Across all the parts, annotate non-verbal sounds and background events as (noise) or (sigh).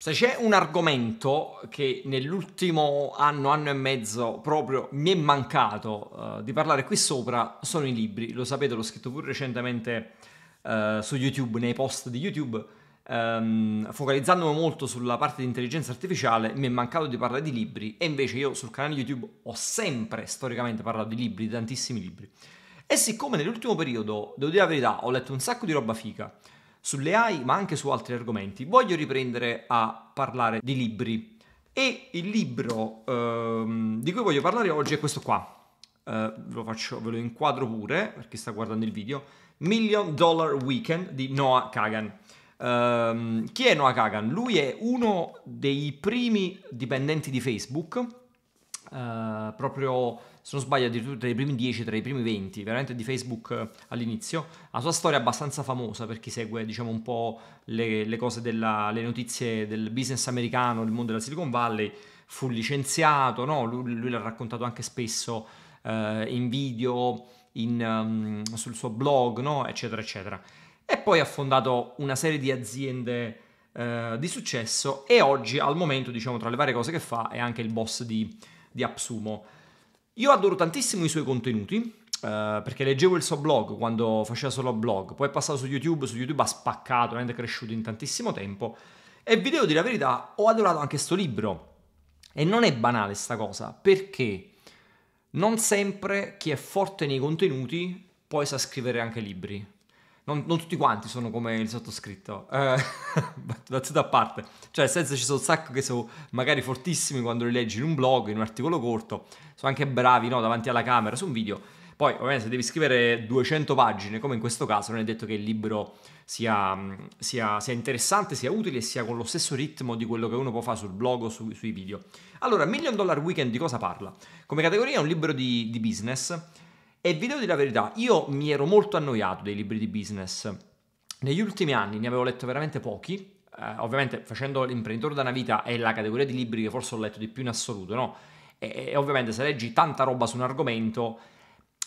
Se c'è un argomento che nell'ultimo anno, anno e mezzo proprio mi è mancato uh, di parlare qui sopra, sono i libri. Lo sapete, l'ho scritto pure recentemente uh, su YouTube, nei post di YouTube. Um, focalizzandomi molto sulla parte di intelligenza artificiale, mi è mancato di parlare di libri e invece io sul canale YouTube ho sempre storicamente parlato di libri, di tantissimi libri. E siccome nell'ultimo periodo, devo dire la verità, ho letto un sacco di roba fica, sulle AI, ma anche su altri argomenti, voglio riprendere a parlare di libri. E il libro ehm, di cui voglio parlare oggi è questo qua. Eh, lo faccio, ve lo inquadro pure per chi sta guardando il video. Million Dollar Weekend di Noah Kagan. Um, chi è Noah Kagan? Lui è uno dei primi dipendenti di Facebook eh, proprio se non sbaglio addirittura tra i primi 10, tra i primi 20, veramente di Facebook eh, all'inizio. La sua storia è abbastanza famosa per chi segue, diciamo, un po' le, le cose della, le notizie del business americano, il mondo della Silicon Valley. Fu licenziato, no? lui, lui l'ha raccontato anche spesso eh, in video, in, um, sul suo blog, no? eccetera, eccetera. E poi ha fondato una serie di aziende eh, di successo e oggi, al momento, diciamo, tra le varie cose che fa, è anche il boss di di AppSumo. Io adoro tantissimo i suoi contenuti, Uh, perché leggevo il suo blog quando faceva solo blog, poi è passato su YouTube, su YouTube ha spaccato, è cresciuto in tantissimo tempo e vi devo dire la verità, ho adorato anche questo libro e non è banale sta cosa perché non sempre chi è forte nei contenuti poi sa scrivere anche libri non, non, tutti quanti sono come il sottoscritto, eh, (laughs) da parte, cioè nel senso ci sono un sacco che sono magari fortissimi quando li leggi in un blog, in un articolo corto, sono anche bravi no, davanti alla camera, su un video, poi ovviamente se devi scrivere 200 pagine, come in questo caso, non è detto che il libro sia, sia, sia interessante, sia utile sia con lo stesso ritmo di quello che uno può fare sul blog o su, sui video. Allora, Million Dollar Weekend di cosa parla? Come categoria è un libro di, di business e vi devo dire la verità, io mi ero molto annoiato dei libri di business. Negli ultimi anni ne avevo letto veramente pochi, eh, ovviamente facendo l'imprenditore da una vita è la categoria di libri che forse ho letto di più in assoluto, no? E, e ovviamente se leggi tanta roba su un argomento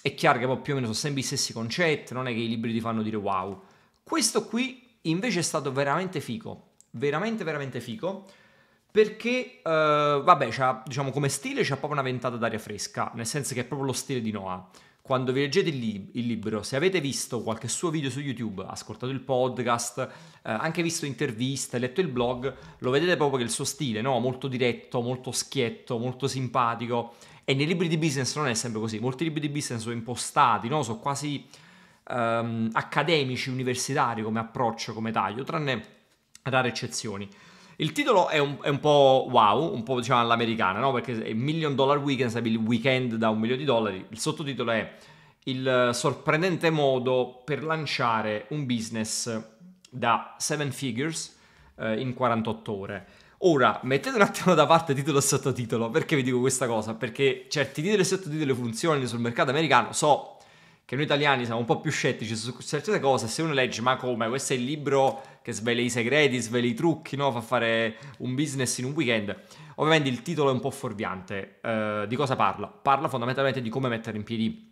è chiaro che poi più o meno sono sempre gli stessi concetti, non è che i libri ti fanno dire wow. Questo qui invece è stato veramente fico, veramente veramente fico, perché eh, vabbè, diciamo come stile c'è proprio una ventata d'aria fresca, nel senso che è proprio lo stile di Noah quando vi leggete il, lib- il, libro, se avete visto qualche suo video su YouTube, ascoltato il podcast, eh, anche visto interviste, letto il blog, lo vedete proprio che il suo stile, no? Molto diretto, molto schietto, molto simpatico. E nei libri di business non è sempre così. Molti libri di business sono impostati, no? Sono quasi ehm, accademici, universitari come approccio, come taglio, tranne rare eccezioni. Il titolo è un, è un po' wow, un po' diciamo all'americana, no? Perché è Million Dollar Weekend, sarebbe il weekend da un milione di dollari. Il sottotitolo è Il sorprendente modo per lanciare un business da 7 figures eh, in 48 ore. Ora, mettete un attimo da parte titolo e sottotitolo, perché vi dico questa cosa? Perché certi titoli e sottotitoli funzionano sul mercato americano, so che noi italiani siamo un po' più scettici su certe cose, se uno legge, ma come, questo è il libro che svela i segreti, svela i trucchi, no? fa fare un business in un weekend. Ovviamente il titolo è un po' fuorviante. Eh, di cosa parla? Parla fondamentalmente di come mettere in piedi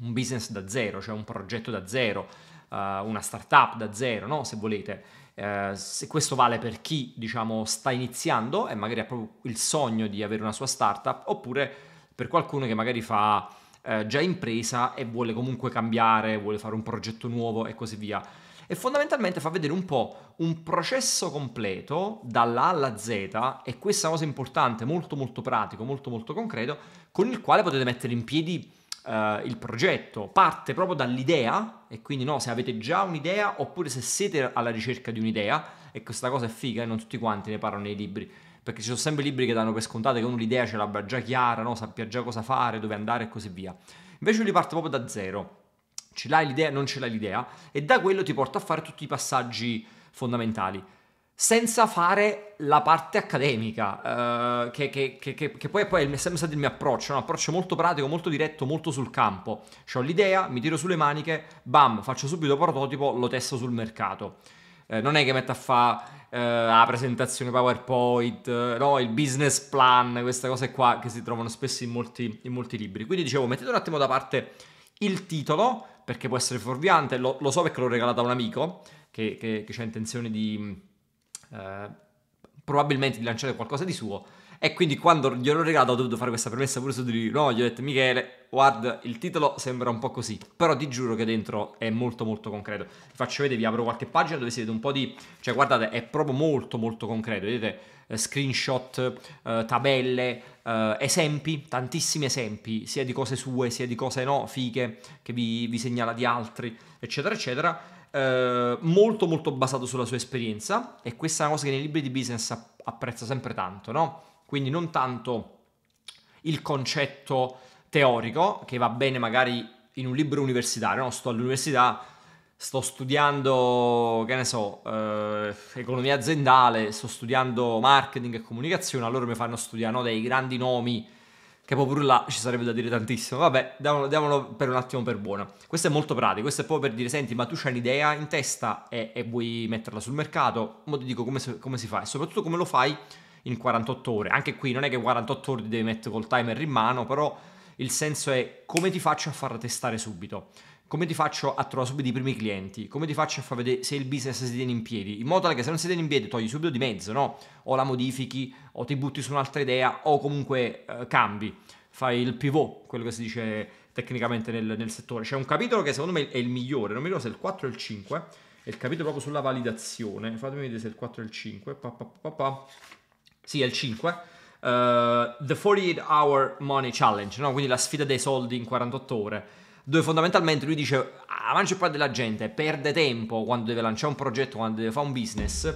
un business da zero, cioè un progetto da zero, eh, una startup da zero, no? se volete. Eh, se questo vale per chi, diciamo, sta iniziando e magari ha proprio il sogno di avere una sua startup, oppure per qualcuno che magari fa eh, già impresa e vuole comunque cambiare, vuole fare un progetto nuovo e così via. E fondamentalmente fa vedere un po' un processo completo dalla alla Z, e questa cosa importante, molto molto pratico, molto molto concreto, con il quale potete mettere in piedi Uh, il progetto parte proprio dall'idea e quindi no, se avete già un'idea oppure se siete alla ricerca di un'idea e questa cosa è figa e eh, non tutti quanti ne parlano nei libri perché ci sono sempre libri che danno per scontato che uno l'idea ce l'abbia già chiara, no? sappia già cosa fare, dove andare e così via. Invece io li parto proprio da zero. Ce l'hai l'idea, non ce l'hai l'idea, e da quello ti porta a fare tutti i passaggi fondamentali senza fare la parte accademica, eh, che, che, che, che, poi, poi è sempre stato il mio approccio, un approccio molto pratico, molto diretto, molto sul campo. Ho l'idea, mi tiro sulle maniche, bam, faccio subito prototipo, lo testo sul mercato. Eh, non è che metto a fare eh, la presentazione PowerPoint, eh, no, il business plan, queste cose qua che si trovano spesso in molti, in molti libri. Quindi dicevo, mettete un attimo da parte il titolo, perché può essere fuorviante, lo, lo, so perché l'ho regalato a un amico che, che, che ha intenzione di mm, eh, probabilmente di lanciare qualcosa di suo e quindi quando gliel'ho regalato ho dovuto fare questa premessa pure su di lui. No, gli ho detto Michele, guarda, il titolo sembra un po' così, però ti giuro che dentro è molto molto concreto. Vi faccio vedere, vi apro qualche pagina dove si vede un po' di... Cioè guardate, è proprio molto molto concreto, vedete? Eh, screenshot, eh, tabelle, eh, esempi, tantissimi esempi, sia di cose sue, sia di cose no, fiche, che vi, vi segnala di altri, eccetera, eccetera. Eh, molto molto basato sulla sua esperienza e questa è una cosa che nei libri di business app- apprezzo sempre tanto, no? quindi non tanto il concetto teorico, che va bene magari in un libro universitario, no? sto all'università, sto studiando, che ne so, eh, economia aziendale, sto studiando marketing e comunicazione, allora mi fanno studiare no? dei grandi nomi, che poi là ci sarebbe da dire tantissimo, vabbè, diamolo, diamolo per un attimo per buona. Questo è molto pratico, questo è proprio per dire, senti, ma tu c'hai un'idea in testa e, e vuoi metterla sul mercato, mo ti dico come, come si fa e soprattutto come lo fai in 48 ore. Anche qui non è che 48 ore ti devi mettere col timer in mano, però il senso è come ti faccio a farla testare subito. Come ti faccio a trovare subito i primi clienti? Come ti faccio a far vedere se il business si tiene in piedi? In modo tale che se non si tiene in piedi togli subito di mezzo, no? O la modifichi, o ti butti su un'altra idea, o comunque eh, cambi. Fai il pivot, quello che si dice tecnicamente nel, nel, settore. C'è un capitolo che secondo me è il migliore, non mi ricordo se è il 4 o il 5, è il capitolo proprio sulla validazione. Fatemi vedere se è il 4 o il 5. Pa, Pa, pa, pa, sì, è il 5. Uh, eh, the 48 Hour Money Challenge, no? quindi la sfida dei soldi in 48 ore, dove fondamentalmente lui dice ah, la maggior parte della gente perde tempo quando deve lanciare un progetto, quando deve fare un business,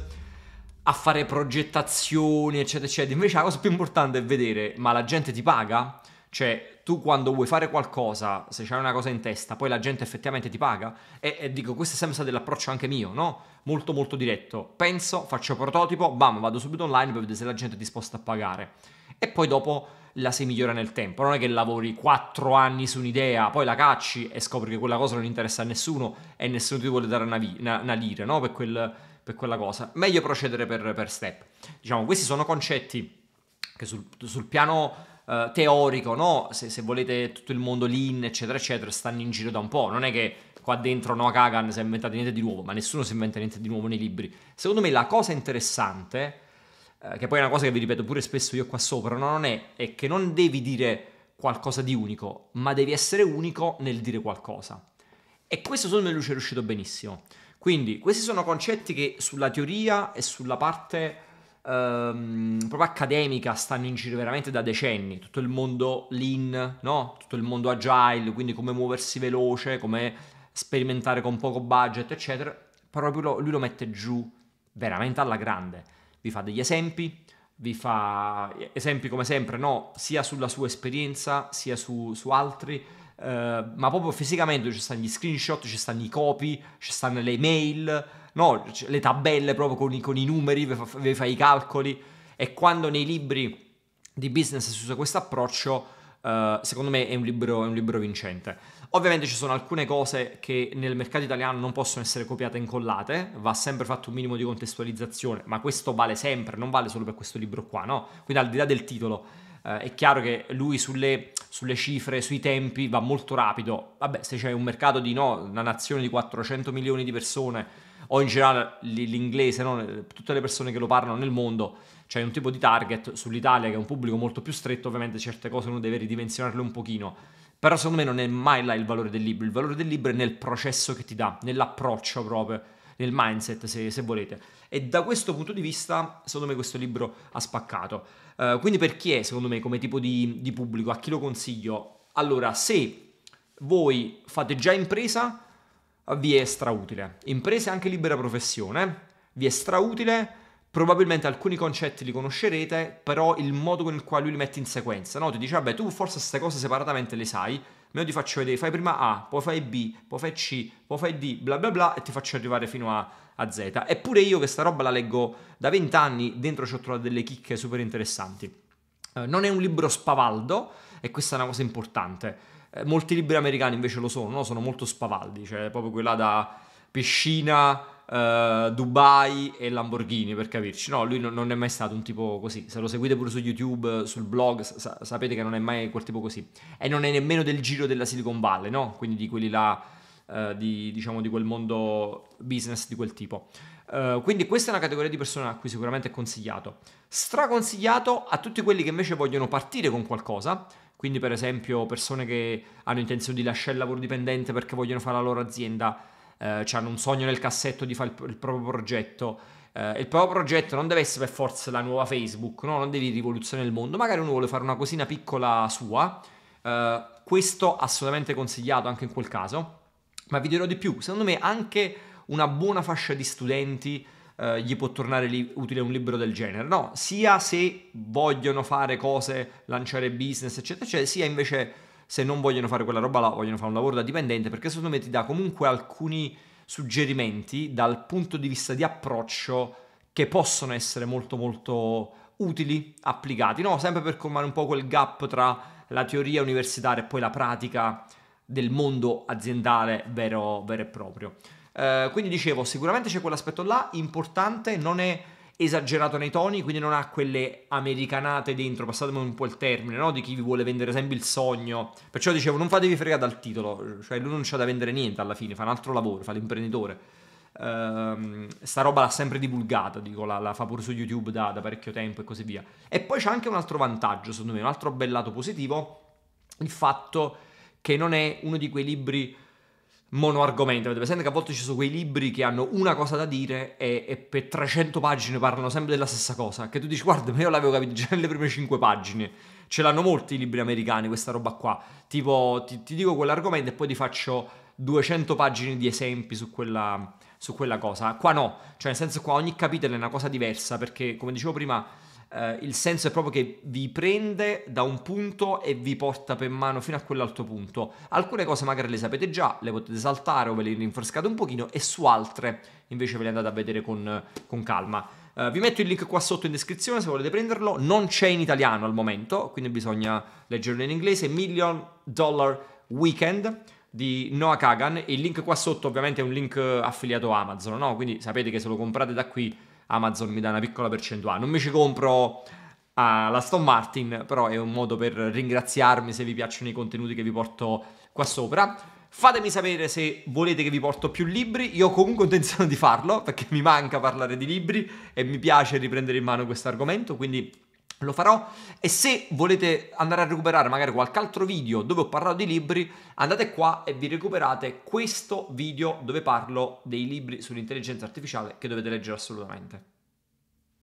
a fare progettazioni, eccetera, eccetera. Invece la cosa più importante è vedere, ma la gente ti paga? Cioè, tu quando vuoi fare qualcosa, se c'hai una cosa in testa, poi la gente effettivamente ti paga. E, e dico, questo è sempre stato l'approccio anche mio, no? Molto molto diretto. Penso, faccio prototipo, bam, vado subito online per vedere se la gente è disposta a pagare. E poi dopo la si migliora nel tempo. Non è che lavori 4 anni su un'idea, poi la cacci e scopri che quella cosa non interessa a nessuno e nessuno ti vuole dare una, vi- una, una lira no? per, quel, per, quella cosa. Meglio procedere per, per, step. Diciamo, questi sono concetti che sul, sul piano eh, teorico, no? se, se, volete tutto il mondo lean, eccetera, eccetera, stanno in giro da un po'. Non è che qua dentro Noah Kagan si è inventato niente di nuovo, ma nessuno si inventa niente di nuovo nei libri. Secondo me la cosa interessante, eh, che poi è una cosa che vi ripeto pure spesso io qua sopra, no? non è, è che non devi dire qualcosa di unico, ma devi essere unico nel dire qualcosa. E questo secondo me lui ci è riuscito benissimo. Quindi questi sono concetti che sulla teoria e sulla parte ehm, proprio accademica stanno in giro veramente da decenni, tutto il mondo lean, no? tutto il mondo agile, quindi come muoversi veloce, come sperimentare con poco budget, eccetera, proprio lui, lui lo mette giù veramente alla grande, vi fa degli esempi, vi fa esempi come sempre, no? sia sulla sua esperienza, sia su, su altri eh, ma proprio fisicamente ci stanno gli screenshot, ci stanno i copy, ci stanno le mail, no, le tabelle proprio con i, con i numeri, vi fai fa, i calcoli e quando nei libri di business si usa questo approccio, eh, secondo me è un, libro, è un libro vincente. Ovviamente ci sono alcune cose che nel mercato italiano non possono essere copiate e incollate, va sempre fatto un minimo di contestualizzazione, ma questo vale sempre, non vale solo per questo libro qua, no? Quindi al di là del titolo eh, è chiaro che lui sulle, sulle, cifre, sui tempi va molto rapido. Vabbè, se c'è un mercato di no, una nazione di 400 milioni di persone o in generale l'inglese, no? tutte le persone che lo parlano nel mondo, c'è un tipo di target sull'Italia che è un pubblico molto più stretto, ovviamente certe cose uno deve ridimensionarle un pochino. Però secondo me non è mai là il valore del libro, il valore del libro è nel processo che ti dà, nell'approccio proprio nel mindset se, se, volete. E da questo punto di vista secondo me questo libro ha spaccato. Uh, quindi per chi è secondo me come tipo di, di pubblico? A chi lo consiglio? Allora se voi fate già impresa vi è strautile. Impresa e anche libera professione, vi è strautile. Probabilmente alcuni concetti li conoscerete, però il modo con il quale lui li mette in sequenza, no? Ti dice, vabbè, tu forse queste cose separatamente le sai, ma io ti faccio vedere, fai prima A, poi fai B, poi fai C, poi fai D, bla bla bla, e ti faccio arrivare fino a, a Z. Eppure io che sta roba la leggo da vent'anni, dentro ci ho trovato delle chicche super interessanti. Eh, non è un libro spavaldo, e questa è una cosa importante. Eh, molti libri americani invece lo sono, no? sono molto spavaldi, cioè proprio quella da piscina uh, Dubai e Lamborghini, per capirci. No, lui non, è mai stato un tipo così. Se lo seguite pure su YouTube, sul blog, sa- sapete che non è mai quel tipo così. E non è nemmeno del giro della Silicon Valley, no? Quindi di quelli là, uh, di, diciamo, di quel mondo business di quel tipo. Uh, quindi questa è una categoria di persone a cui sicuramente è consigliato. Straconsigliato a tutti quelli che invece vogliono partire con qualcosa, quindi per esempio persone che hanno intenzione di lasciare il lavoro dipendente perché vogliono fare la loro azienda eh, hanno un sogno nel cassetto di fare il, il proprio progetto. Eh, il proprio progetto non deve essere per forza la nuova Facebook, no? non devi rivoluzionare il mondo, magari uno vuole fare una cosina piccola sua, eh, questo assolutamente consigliato anche in quel caso, ma vi dirò di più, secondo me anche una buona fascia di studenti eh, gli può tornare li- utile un libro del genere, no? Sia se vogliono fare cose, lanciare business, eccetera, eccetera, sia invece se non vogliono fare quella roba là, vogliono fare un lavoro da dipendente, perché secondo me ti dà comunque alcuni suggerimenti dal punto di vista di approccio che possono essere molto molto utili, applicati, no? Sempre per colmare un po' quel gap tra la teoria universitaria e poi la pratica del mondo aziendale vero, vero e proprio. Eh, quindi dicevo, sicuramente c'è quell'aspetto là importante, non è esagerato nei toni, quindi non ha quelle americanate dentro, passatemi un po' il termine, no? di chi vi vuole vendere sempre il sogno. Perciò dicevo, non fatevi fregare dal titolo, cioè lui non c'ha da vendere niente alla fine, fa un altro lavoro, fa l'imprenditore. Ehm, sta roba l'ha sempre divulgata, dico, la, la fa pure su YouTube da, da parecchio tempo e così via. E poi c'è anche un altro vantaggio, secondo me, un altro bel lato positivo, il fatto che non è uno di quei libri monoargomento. Avete presente che a volte ci sono quei libri che hanno una cosa da dire e, e, per 300 pagine parlano sempre della stessa cosa. Che tu dici, guarda, ma io l'avevo capito già nelle prime 5 pagine. Ce l'hanno molti i libri americani questa roba qua. Tipo, ti, ti dico quell'argomento e poi ti faccio 200 pagine di esempi su quella, su quella cosa. Qua no, cioè nel senso qua ogni capitolo è una cosa diversa perché, come dicevo prima eh, il senso è proprio che vi prende da un punto e vi porta per mano fino a quell'altro punto. Alcune cose magari le sapete già, le potete saltare o ve le rinfrescate un pochino e su altre invece ve le andate a vedere con, con calma. Uh, vi metto il link qua sotto in descrizione se volete prenderlo. Non c'è in italiano al momento, quindi bisogna leggerlo in inglese. Million Dollar Weekend di Noah Kagan. Il link qua sotto ovviamente è un link affiliato a Amazon, no? Quindi sapete che se lo comprate da qui Amazon mi dà una piccola percentuale. Non mi ci compro alla ah, Stone Martin, però è un modo per ringraziarmi se vi piacciono i contenuti che vi porto qua sopra. Fatemi sapere se volete che vi porto più libri, io ho comunque intenzione di farlo perché mi manca parlare di libri e mi piace riprendere in mano questo argomento, quindi lo farò e se volete andare a recuperare magari qualche altro video dove ho parlato di libri andate qua e vi recuperate questo video dove parlo dei libri sull'intelligenza artificiale che dovete leggere assolutamente.